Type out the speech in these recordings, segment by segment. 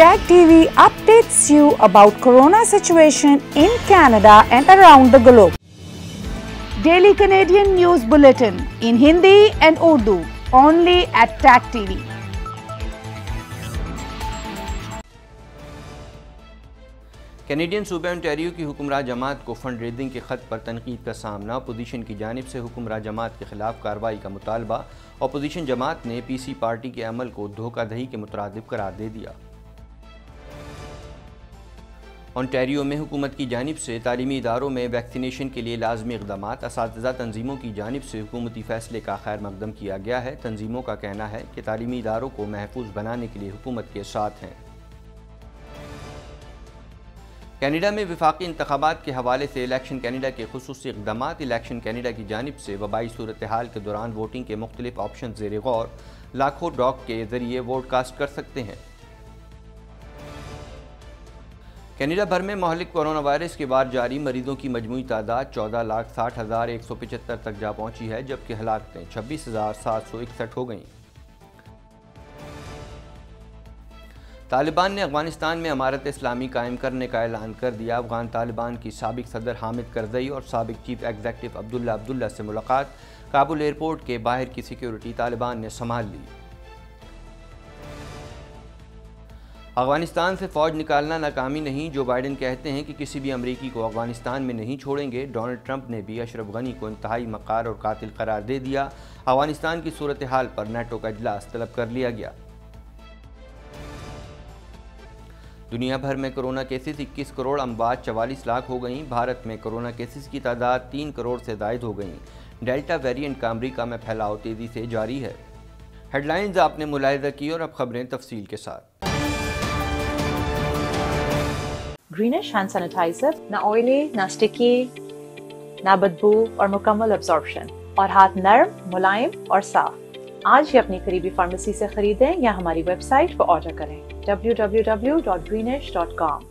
Tag TV updates you about corona situation in Canada and around the globe. Daily Canadian News Bulletin in Hindi and Urdu only at Tag TV. Canadian सूबे Ontario की हुकुमरान जमात को fund raising के ख़त पर तनकीद का सामना अपोजिशन की जानब से हुकुमरान जमात के खिलाफ कार्रवाई का मुतालबा अपोजिशन जमात ने पीसी पार्टी के अमल को धोखाधही के मुतरद करार दे दिया ऑनटेरियो में हुकूमत की जानब से तलीमी इदारों में वैक्सीनेशन के लिए लाजमी इकदाम इस तनजीमों की जानब से हुकूमती फैसले का खैर मकदम किया गया है तनजीमों का कहना है कि तलीमी इदारों को महफूज बनाने के लिए हुकूमत के साथ हैं कैनेडा में विफाकी इंतबात के हवाले से इलेक्शन कैनेडा के खसूस इकदाम इलेक्शन कैनेडा की जानब से वबाई सूरत हाल के दौरान वोटिंग के मुख्तलिफ ऑप्शन जेर गौर लाखों डॉक के जरिए वोट कास्ट कर सकते हैं कैनेडा भर में महलिक कोरोना वायरस के बाद जारी मरीजों की मजमू तादाद चौदह लाख साठ हज़ार एक सौ पचहत्तर तक जा पहुंची है जबकि हलाकतें छब्बीस हज़ार सात सौ इकसठ हो गईं तालिबान ने अफगानिस्तान में अमारत इस्लामी कायम करने का ऐलान कर दिया अफगान तालिबान की सबक सदर हामिद करजई और सबक चीफ एग्जेक्टिव अब्दुल्ला अब्दुल्ला से मुलाकात काबुल एयरपोर्ट के बाहर की सिक्योरिटी तालिबान ने संभाल ली अफगानिस्तान से फ़ौज निकालना नाकामी नहीं जो बाइडेन कहते हैं कि किसी भी अमरीकी को अफगानिस्तान में नहीं छोड़ेंगे डोनाल्ड ट्रंप ने भी अशरफ गनी को इंतहाई मकार और कातिल करार दे दिया अफगानिस्तान की सूरत हाल पर नाटो का अजलास तलब कर लिया गया दुनिया भर में कोरोना केसेस 21 करोड़ अमवात चवालीस लाख हो गईं भारत में कोरोना केसेस की तादाद 3 करोड़ से जायद हो गई डेल्टा वेरिएंट का अमरीका में फैलाव तेज़ी से जारी है हेडलाइंस आपने मुलायदा की और अब खबरें तफसील के साथ greenish hand sanitizer, na oily na sticky na badbu aur mukammal absorption aur haath narm mulayim aur saaf aaj hi apni kareebi pharmacy se khareedein ya hamari website par order kare www.greenish.com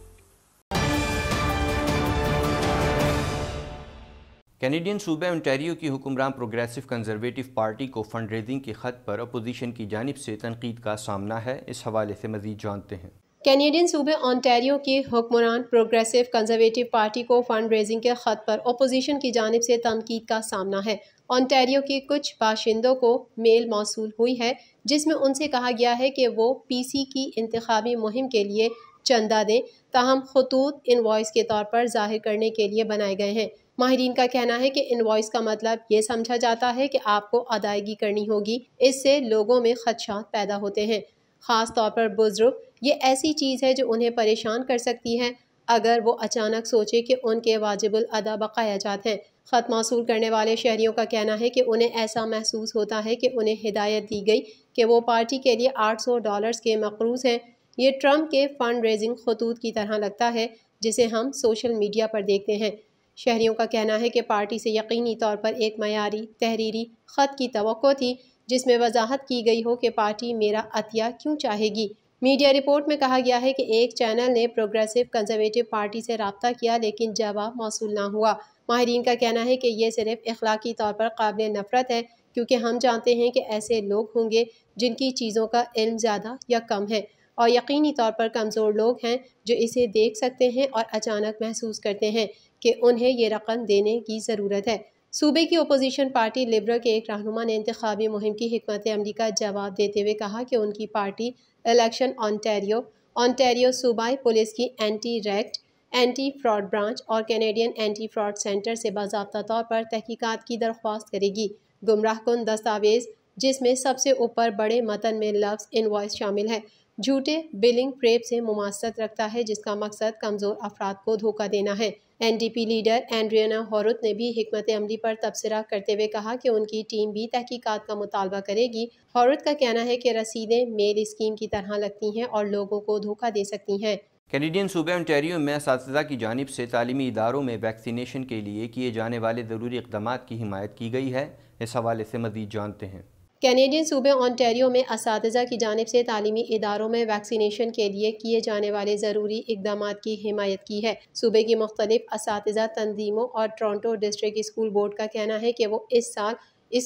Canadian सूबे Ontario की हुक्मरान progressive conservative party को fund raising के खत पर opposition की जानब से तनकीद का सामना है इस हवाले से मजीद जानते हैं कैनेडियन सूबे ऑनटेरियो की हुक्मरान प्रोग्रेसिव कंजर्वेटिव पार्टी को फंड रेजिंग के ख़त पर अपोजिशन की जानब से तनकीद का सामना है ऑनटेरियो की कुछ बाशिंदों को मेल मौसू हुई है जिसमें उनसे कहा गया है कि वो पी सी की इंतबी मुहिम के लिए चंदा दें ताहम खतूत इन्वाइस के तौर पर जाहिर करने के लिए बनाए गए हैं माहरीन का कहना है कि इन्वाइस का मतलब ये समझा जाता है कि आपको अदायगी करनी होगी इससे लोगों में खदशात पैदा होते हैं ख़ास तौर पर बुज़ुर्ग ये ऐसी चीज़ है जो उन्हें परेशान कर सकती है अगर वो अचानक सोचे कि उनके वाजिबल अदा बकाया जात हैं ख़त मौसू करने वाले शहरीों का कहना है कि उन्हें ऐसा महसूस होता है कि उन्हें हिदायत दी गई कि वो पार्टी के लिए 800 डॉलर्स के मकरूज हैं ये ट्रंप के फ़ंड रेजिंग खतूत की तरह लगता है जिसे हम सोशल मीडिया पर देखते हैं शहरीों का कहना है कि पार्टी से यकीनी तौर पर एक मैारी तहरीरी ख़त की तो थी जिसमें वजाहत की गई हो कि पार्टी मेरा अतिया क्यों चाहेगी मीडिया रिपोर्ट में कहा गया है कि एक चैनल ने प्रोग्रेसिव कंजर्वेटिव पार्टी से रबता किया लेकिन जवाब मौसू ना हुआ माहरीन का कहना है कि ये सिर्फ अखलाकी तौर पर काबिल नफरत है क्योंकि हम जानते हैं कि ऐसे लोग होंगे जिनकी चीज़ों का इल्म ज़्यादा या कम है और यकीनी तौर पर कमज़ोर लोग हैं जो इसे देख सकते हैं और अचानक महसूस करते हैं कि उन्हें ये रकम देने की ज़रूरत है सूबे की अपोजिशन पार्टी लिबरल के एक रहनुमा ने इंतबी मुहिम की हमत अमली का जवाब देते हुए कहा कि उनकी पार्टी इलेक्शन ऑनटेरियो ऑनटेरियो सूबाई पुलिस की anti racket anti fraud branch और कैनेडियन एंटी फ्रॉड सेंटर से बाबा तौर पर तहकीकत की दरख्वास्त करेगी गुमराह कन दस्तावेज़ जिसमें सबसे ऊपर बड़े मतन में लफ्ज़ वॉयस शामिल है झूठे बिलिंग प्रेप से मुमासत रखता है जिसका मकसद कमज़ोर अफराद को धोखा देना है एनडीपी लीडर एंड्रियाना हॉरत ने भी हमत अमली पर तबसरा करते हुए कहा कि उनकी टीम भी तहकीकात का मुतालबा करेगी हॉरत का कहना है कि रसीदें मेल स्कीम की तरह लगती हैं और लोगों को धोखा दे सकती हैं कैनेडियन सूबे ऑन्टेरियो में इस की जानब से तालीमी इदारों में वैक्सीनेशन के लिए किए जाने वाले ज़रूरी इकदाम की हमायत की गई है इस हवाले से मज़ीद जानते हैं कैनेडियन सूबे ऑनटेरियो में इस की जानब से तालीमी इदारों में वैक्सीनेशन के लिए किए जाने वाले ज़रूरी इकदाम की हमायत की है सूबे की मुख्तलिफ इस तनजीमों और टोरंटो डिस्ट्रिक्ट स्कूल बोर्ड का कहना है कि वो इस साल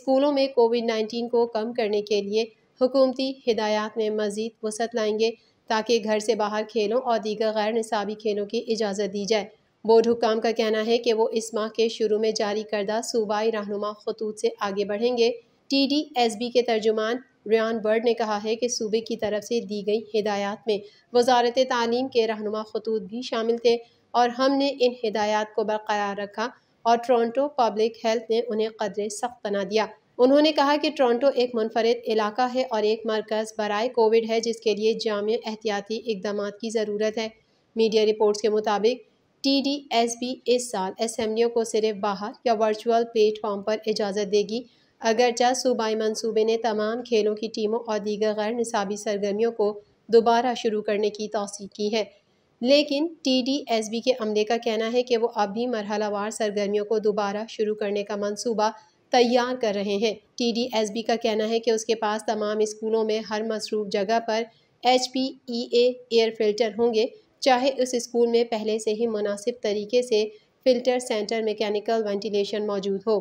स्कूलों में कोविड नाइन्टीन को कम करने के लिए हुकूमती हदायात में मज़ीद वसत लाएंगे ताकि घर से बाहर खेलों और दीगर गैर नसाबी खेलों की इजाज़त दी जाए बोर्ड हुकाम का कहना है कि वो इस माह के शुरू में जारी करदा सूबाई रहनुमा खतूत से आगे बढ़ेंगे टी डी एस बी के तर्जुमान रियान बर्ड ने कहा है कि सूबे की तरफ से दी गई हिदायत में वजारत तालीम के रहनुमा खतूत भी शामिल थे और हमने इन हिदायत को बरकरार रखा और टोरंटो पब्लिक हेल्थ ने उन्हें कदर सख्त बना दिया उन्होंने कहा कि टोरंटो एक मुनफरद इलाका है और एक मरकज़ बरए कोविड है जिसके लिए जाम एहतियाती इकदाम की ज़रूरत है मीडिया रिपोर्ट्स के मुताबिक टी डी एस बी इस साल असम्बलियों को सिर्फ बाहर या वर्चुअल प्लेटफॉर्म पर इजाज़त देगी अगरचा सूबाई मनसूबे ने तमाम खेलों की टीमों और दीगर गैर निसाबी सरगर्मियों को दोबारा शुरू करने की तोसी की है लेकिन टी डी एस बी के अमले का कहना है कि वो अब भी मरहलावार सरगर्मियों को दोबारा शुरू करने का मनसूबा तैयार कर रहे हैं टी डी एस बी का कहना है कि उसके पास तमाम स्कूलों में हर मसरूफ जगह पर H P E air filter होंगे चाहे उस स्कूल में पहले से ही मुनासिब तरीके से फ़िल्टर सेंटर मैकेनिकल वेंटिलेशन मौजूद हो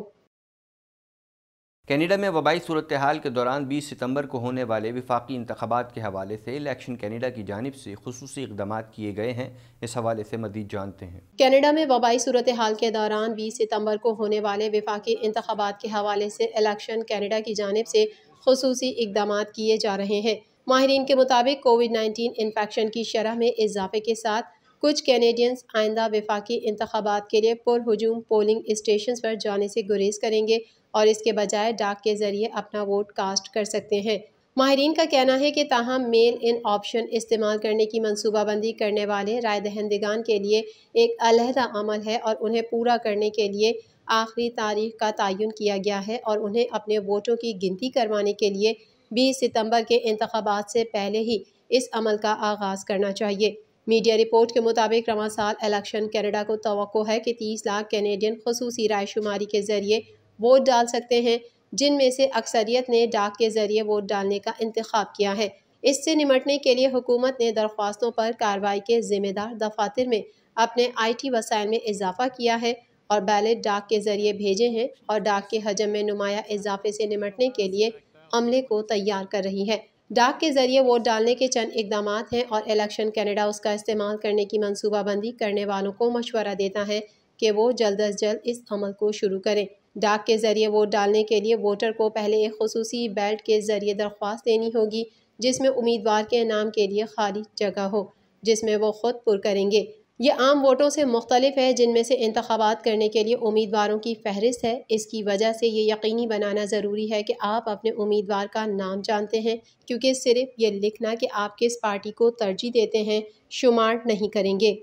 कनाडा में वबाई सूरत हाल के दौरान 20 सितंबर को होने वाले विफाकी इंतबात के हवाले से इलेक्शन कनाडा की जानब से खसूस इकदाम किए गए हैं इस हवाले से मजीद जानते हैं कनाडा में वबाई सूरत हाल के दौरान 20 सितंबर को होने वाले विफाकी इंतबात के हवाले से इलेक्शन कनाडा की जानब से खसूस इकदाम किए जा रहे हैं माहरीन के मुताबिक कोविड नाइन्टीन इन्फेक्शन की शरह में इजाफे के साथ कुछ कैनेडियंस आइंदा विफाकी इंतबात के लिए पुरहजूम पोलिंग स्टेशन पर जाने से गुरेज करेंगे और इसके बजाय डाक के ज़रिए अपना वोट कास्ट कर सकते हैं माहरीन का कहना है कि ताहम मेल इन ऑप्शन इस्तेमाल करने की मनसूबाबंदी करने वाले राय दहंदगान के लिए एक अलहदा अमल है और उन्हें पूरा करने के लिए आखिरी तारीख का तयन किया गया है और उन्हें अपने वोटों की गिनती करवाने के लिए बीस सितम्बर के इंतबात से पहले ही इस अमल का आगाज़ करना चाहिए मीडिया रिपोर्ट के मुताबिक रवा साल इलेक्शन कैनेडा को तो है कि तीस लाख कैनेडियन खसूसी रायशुमारी के ज़रिए वोट डाल सकते हैं जिनमें से अक्सरियत ने डाक के ज़रिए वोट डालने का इंतखब किया है इससे निमटने के लिए हुकूमत ने दरख्वास्तों पर कार्रवाई के ज़िम्मेदार दफातर में अपने आई टी वसायल में इजाफा किया है और बैलेट डाक के ज़रिए भेजे हैं और डाक के हजम में नुमाया इजाफे से निमटने के लिए अमले को तैयार कर रही है डाक के ज़रिए वोट डालने के चंद इकदाम हैं और इलेक्शन कैनेडा उसका इस्तेमाल करने की मनसूबाबंदी करने वालों को मशवरा देता है कि वो जल्द अज जल्द इस अमल को शुरू करें डाक के ज़रिए वोट डालने के लिए वोटर को पहले एक खसूसी बैल्ट के ज़रिए दरख्वास्त देनी होगी जिसमें उम्मीदवार के नाम के लिए खाली जगह हो जिसमें वो खुद पुर करेंगे ये आम वोटों से मुख्तलिफ है जिनमें से इंतबात करने के लिए उम्मीदवारों की फहरिस्त है इसकी वजह से ये यकीनी बनाना ज़रूरी है कि आप अपने उम्मीदवार का नाम जानते हैं क्योंकि सिर्फ ये लिखना कि आप किस पार्टी को तरजीह देते हैं शुमार नहीं करेंगे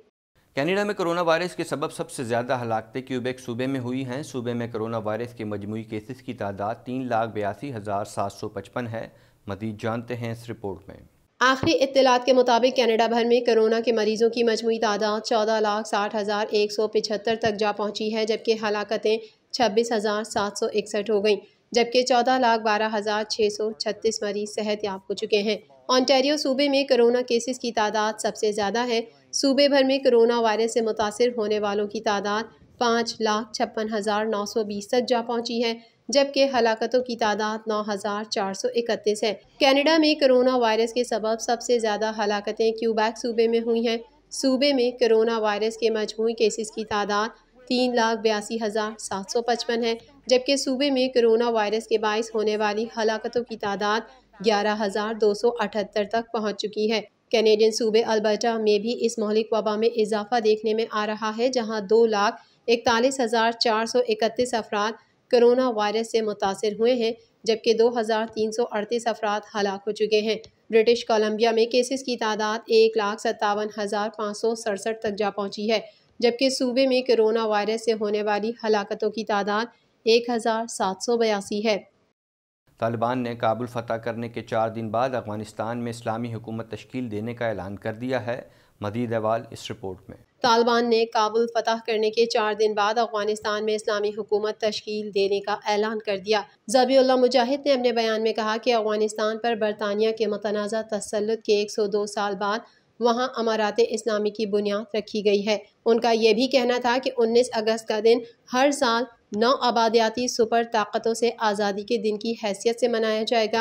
कैनेडा में कोरोना वायरस के सबब सबसे ज़्यादा हलाकतें क्यूबेक सूबे में हुई हैं सूबे में कोरोना वायरस के मजमू केसेस की तादाद तीन लाख बयासी हज़ार सात सौ पचपन है मजीद जानते हैं इस रिपोर्ट में आखिरी इतलात के मुताबिक कनाडा भर में कोरोना के मरीजों की मजमू तादाद चौदह लाख साठ हज़ार एक सौ पिछहत्तर तक जा पहुंची है जबकि हलाकतें छब्बीस हज़ार सात सौ इकसठ हो गईं जबकि चौदह लाख बारह हज़ार छः सौ छत्तीस मरीज सेहत याब हो चुके हैं ऑनटेरियो सूबे में कोरोना केसेस की तादाद सबसे ज़्यादा है सूबे भर में कोरोना वायरस से मुतासर होने वालों की तादाद पाँच लाख छप्पन हज़ार नौ सौ बीस तक जा पहुँची है जबकि हलाकतों की तादाद नौ हज़ार चार सौ इकतीस है कैनेडा में कोरोना वायरस के सबब सबसे ज़्यादा हलाकतें क्यूबैक सूबे में हुई हैं सूबे में कोरोना वायरस के मजमू केसेस की तादाद तीन लाख बयासी हज़ार सात सौ पचपन है जबकि सूबे में कोरोना वायरस के बायस होने वाली हलाकतों की तादाद ग्यारह हज़ार दो सौ अठहत्तर तक पहुँच चुकी है कैनेडियन सूबे अल्बर्टा में भी इस मौलिक वबा में इजाफा देखने में आ रहा है जहां दो लाख इकतालीस हज़ार चार सौ इकतीस अफराद करोना वायरस से मुतासर हुए हैं जबकि दो हज़ार तीन सौ अड़तीस अफराद हलाक हो चुके हैं ब्रिटिश कोलंबिया में केसेस की तादाद एक लाख सत्तावन हज़ार पाँच सौ सड़सठ तक जा पहुंची है जबकि सूबे में करोना वायरस से होने वाली हलाकतों की तादाद एक हज़ार सात सौ बयासी है तालिबान ने काबुल फ़तह करने के चार दिन बाद अफगानिस्तान में इस्लामी हुकूमत तश्कील देने का ऐलान कर दिया है मदीद अवाल इस रिपोर्ट में तालिबान ने काबुल फतह करने के चार दिन बाद अफगानिस्तान में इस्लामी हुकूमत तश्कील देने का ऐलान कर दिया जबील मुजाहिद ने अपने बयान में कहा कि अफगानिस्तान पर बरतानिया के मतनाज़ा तसलत के एक सौ दो साल बाद वहाँ अमारात इस्लामी की बुनियाद रखी गई है उनका यह भी कहना था कि उन्नीस अगस्त का दिन हर साल नौ आबादियाती सुपर ताकतों से आज़ादी के दिन की हैसियत से मनाया जाएगा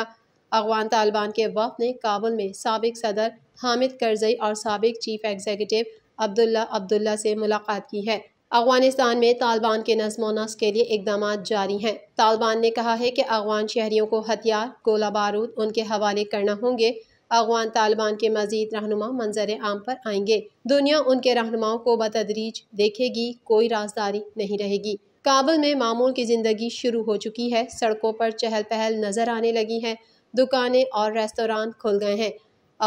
अफगान तालिबान के वफ ने काबुल में सबक सदर हामिद करजई और सबक चीफ एग्जीक्यूटिव अब्दुल्ला अब्दुल्ला से मुलाकात की है अफगानिस्तान में तालिबान के नजमो नस्क के लिए इकदाम जारी हैं तालिबान ने कहा है कि अफगान शहरीों को हथियार गोला बारूद उनके हवाले करना होंगे अफगान तालिबान के मजीद रहनुमा मंजर आम पर आएंगे दुनिया उनके रहनुमाओं को बतदरीज देखेगी कोई राजदारी नहीं रहेगी काबुल में मामूल की ज़िंदगी शुरू हो चुकी है सड़कों पर चहल पहल नज़र आने लगी हैं दुकानें और रेस्तोरान खुल गए हैं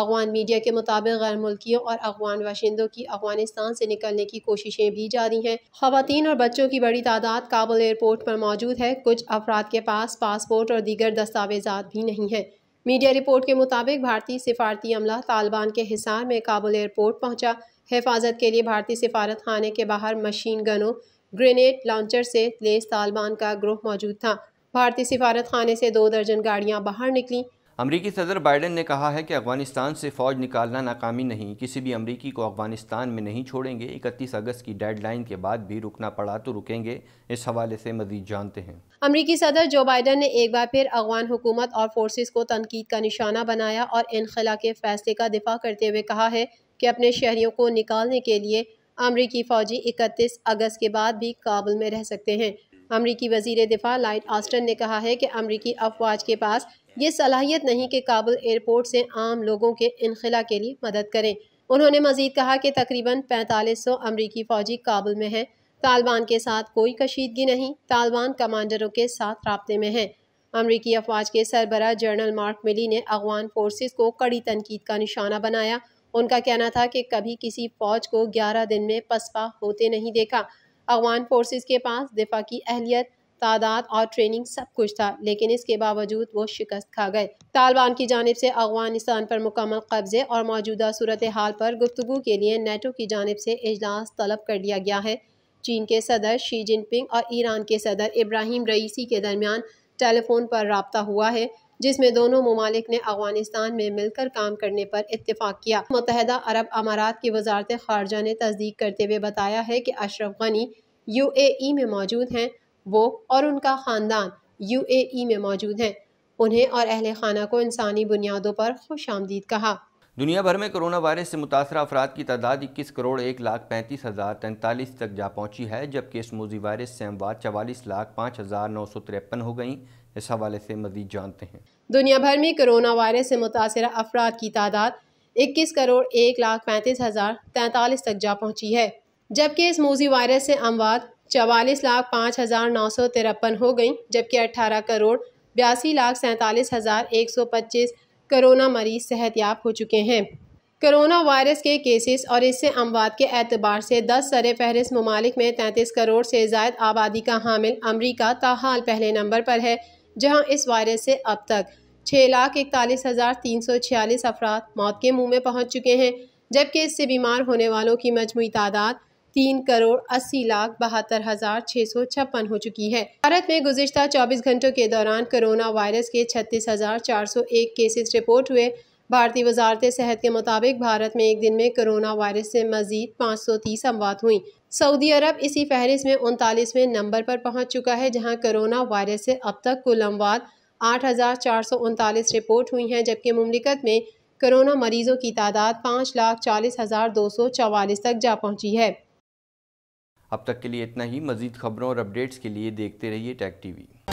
अफगान मीडिया के मुताबिक गैर मुल्कियों और अफगान बाशिंदों की अफगानिस्तान से निकलने की कोशिशें भी जारी हैं खातन और बच्चों की बड़ी तादाद काबुल एयरपोर्ट पर मौजूद है कुछ अफराद के पास पासपोर्ट और दीगर दस्तावेजा भी नहीं हैं मीडिया रिपोर्ट के मुताबिक भारतीय सिफारती अमला तालिबान के हिसार में काबुल एयरपोर्ट पहुँचा हिफाजत के लिए भारतीय सिफारत खाने के बाहर मशीन गनों ग्रेनेड लॉन्चर से लेस तालिबान का ग्रोह मौजूद था भारतीय सिफारत खाने से दो दर्जन गाड़ियां बाहर निकली अमरीकी सदर बाइडन ने कहा है कि अफगानिस्तान से फ़ौज निकालना नाकामी नहीं किसी भी अमरीकी को अफगानिस्तान में नहीं छोड़ेंगे इकतीस अगस्त की डेडलाइन के बाद भी रुकना पड़ा तो रुकेंगे इस हवाले से मजीद जानते हैं अमरीकी सदर जो बाइडन ने एक बार फिर अफगान हुकूमत और फोर्स को तनकीद का निशाना बनाया और इनखला के फैसले का दिफा करते हुए कहा है कि अपने शहरीों को निकालने के लिए अमरीकी फ़ौजी इकतीस अगस्त के बाद भी काबुल में रह सकते हैं अमरीकी वजीर दिफा लाइट आस्टन ने कहा है कि अमरीकी अफवाज के पास ये सलाहियत नहीं कि काबुल एयरपोर्ट से आम लोगों के इनखला के लिए मदद करें उन्होंने मजीद कहा कि तकरीबन पैंतालीस सौ अमरीकी फ़ौजी काबुल में हैं तालिबान के साथ कोई कशीदगी नहीं तालिबान कमांडरों के साथ रबते में हैं अमरीकी अफवाज के सरबरा जनरल मार्क मिली ने अफगान फोर्सेस को कड़ी तनकीद का निशाना बनाया उनका कहना था कि कभी किसी फौज को 11 दिन में पसपा होते नहीं देखा अफगान फोर्सेस के पास दिफा की अहलियत तादाद और ट्रेनिंग सब कुछ था लेकिन इसके बावजूद वो शिकस्त खा गए तालिबान की जानब से अफगानिस्तान पर मुकम्मल कब्जे और मौजूदा सूरत हाल पर गुफ्तु के लिए नेटो की जानब से अजलास तलब कर लिया गया है चीन के सदर शी जिनपिंग और ईरान के सदर इब्राहिम रईसी के दरमियान टेलीफोन पर रबता हुआ है जिसमें दोनों ममालिक ने अफगानिस्तान में मिलकर काम करने पर इतफाक किया मुतहदा अरब अमारात की वजारत खारजा ने तस्दीक करते हुए बताया है कि Ashraf Ghani U A E में मौजूद हैं वो और उनका ख़ानदान यू ए ई में मौजूद हैं उन्हें और अहल खाना को इंसानी बुनियादों पर खुश आमदीद कहा दुनिया भर में कोरोना वायरस से मुतासर अफराद की तादाद इक्कीस करोड़ एक लाख पैंतीस हज़ार तैंतालीस तक जा पहुंची है जबकि इस मोजी वायरस से अमवाद चवालीस लाख पाँच हज़ार नौ सौ तिरपन हो गई इस हवाले से मजीद जानते हैं दुनिया भर में कोरोना वायरस से मुतासर अफराद की तादाद इक्कीस करोड़ एक लाख पैंतीस हज़ार तैंतालीस तक जा पहुँची है जबकि इस मोजी वायरस से अमवात चवालीस लाख पाँच हज़ार नौ सौ तिरपन हो गई जबकि अट्ठारह करोड़ बयासी लाख सैंतालीस हज़ार एक सौ पच्चीस करोना मरीज सेहतियाब हो चुके हैं करोना वायरस के केसेस और इससे अमवात के एतबार से दस सर फहरिस्त ममालिक में तैंतीस करोड़ से जायद आबादी का हामिल अमरीका ताहाल पहले नंबर पर है जहां इस वायरस से अब तक छः लाख इकतालीस हज़ार तीन सौ छियालीस अफराद मौत के मुंह में पहुंच चुके हैं जबकि इससे बीमार होने वालों की मजमू तादाद तीन करोड़ अस्सी लाख बहत्तर हज़ार छः सौ छप्पन हो चुकी है भारत में गुजशत चौबीस घंटों के दौरान कोरोना वायरस के छत्तीस हज़ार चार सौ एक केसेस रिपोर्ट हुए भारतीय वजारत सेहत के मुताबिक भारत में एक दिन में कोरोना वायरस से मजीद पाँच सौ तीस अमवात हुई सऊदी अरब इसी फहरिस्त में उनतालीसवें नंबर पर पहुँच चुका है जहाँ कोरोना वायरस से अब तक कुल अमवात आठ हज़ार चार सौ उनतालीस रिपोर्ट हुई हैं जबकि ममलिकत में कोरोना मरीजों की तादाद पाँच लाख चालीस हज़ार दो सौ चवालीस तक जा पहुँची है अब तक के लिए इतना ही मजीद खबरों और अपडेट्स के लिए देखते रहिए टैक टीवी